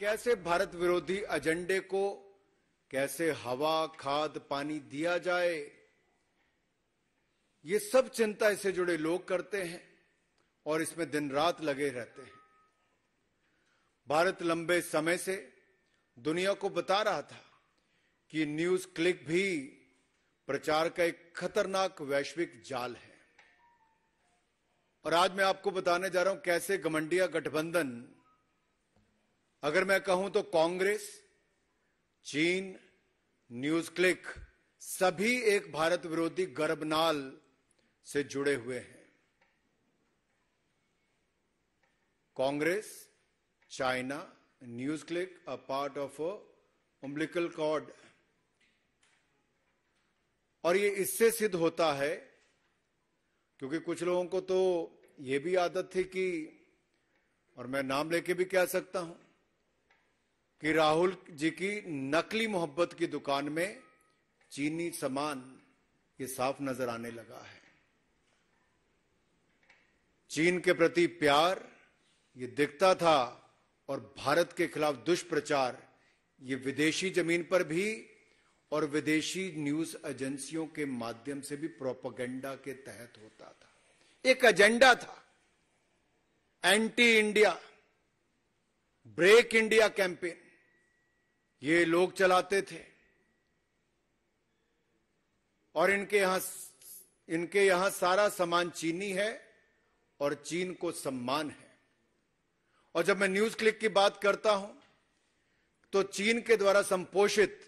कैसे भारत विरोधी एजेंडे को कैसे हवा खाद पानी दिया जाए ये सब चिंता इससे जुड़े लोग करते हैं और इसमें दिन रात लगे रहते हैं भारत लंबे समय से दुनिया को बता रहा था कि न्यूज क्लिक भी प्रचार का एक खतरनाक वैश्विक जाल है और आज मैं आपको बताने जा रहा हूं कैसे गमंडिया गठबंधन अगर मैं कहूं तो कांग्रेस चीन न्यूज क्लिक सभी एक भारत विरोधी गर्भनाल से जुड़े हुए हैं Congress China NewsClick a part of umbilical cord और ये इससे सिद्ध होता है क्योंकि कुछ लोगों को तो ये भी आदत थी कि और मैं नाम लेके भी कह सकता हूं कि राहुल जी की नकली मोहब्बत की दुकान में चीनी सामान ये साफ नजर आने लगा है चीन के प्रति प्यार ये दिखता था और भारत के खिलाफ दुष्प्रचार ये विदेशी जमीन पर भी और विदेशी न्यूज एजेंसियों के माध्यम से भी प्रोपोगंडा के तहत होता था एक एजेंडा था anti India break India campaign ये लोग चलाते थे और इनके यहां इनके यहां सारा सामान चीनी है और चीन को सम्मान है और जब मैं न्यूज क्लिक की बात करता हूं तो चीन के द्वारा संपोषित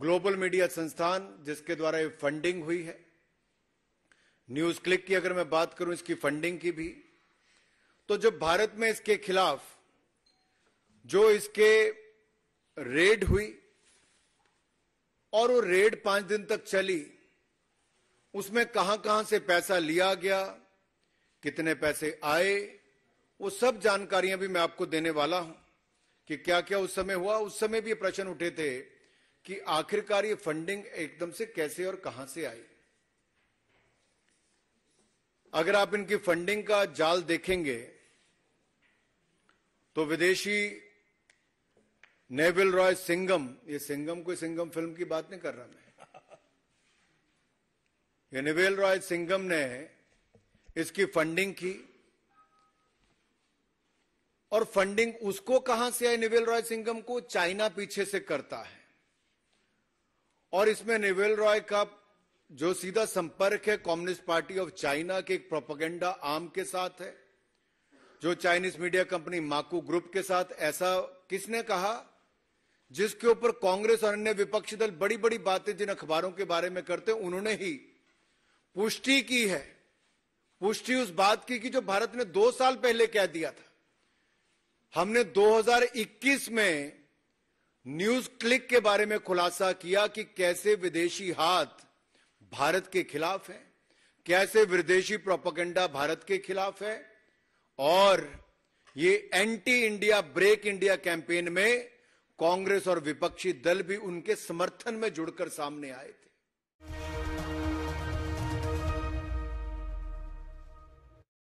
ग्लोबल मीडिया संस्थान जिसके द्वारा ये फंडिंग हुई है न्यूज क्लिक की अगर मैं बात करूं इसकी फंडिंग की भी तो जब भारत में इसके खिलाफ जो इसके रेड हुई और वो रेड पांच दिन तक चली उसमें कहां कहां से पैसा लिया गया कितने पैसे आए वो सब जानकारियां भी मैं आपको देने वाला हूं कि क्या क्या उस समय हुआ उस समय भी प्रश्न उठे थे कि आखिरकार ये फंडिंग एकदम से कैसे और कहां से आई अगर आप इनकी फंडिंग का जाल देखेंगे तो विदेशी नेविल रॉय सिंगम ये सिंगम कोई सिंगम फिल्म की बात नहीं कर रहा मैं ये नेविल रॉय सिंगम ने इसकी फंडिंग की और फंडिंग उसको कहां से आई निवेल रॉय सिंगम को चाइना पीछे से करता है और इसमें निवेल रॉय का जो सीधा संपर्क है कम्युनिस्ट पार्टी ऑफ चाइना के एक प्रोपोगेंडा आम के साथ है जो चाइनीज मीडिया कंपनी माकू ग्रुप के साथ ऐसा किसने कहा जिसके ऊपर कांग्रेस और अन्य विपक्षी दल बड़ी बड़ी बातें जिन अखबारों के बारे में करते उन्होंने ही पुष्टि की है पुष्टि उस बात की कि जो भारत ने दो साल पहले कह दिया था हमने 2021 में न्यूज क्लिक के बारे में खुलासा किया कि कैसे विदेशी हाथ भारत के खिलाफ है कैसे विदेशी प्रोपोगंडा भारत के खिलाफ है और ये anti India break India campaign में कांग्रेस और विपक्षी दल भी उनके समर्थन में जुड़कर सामने आए थे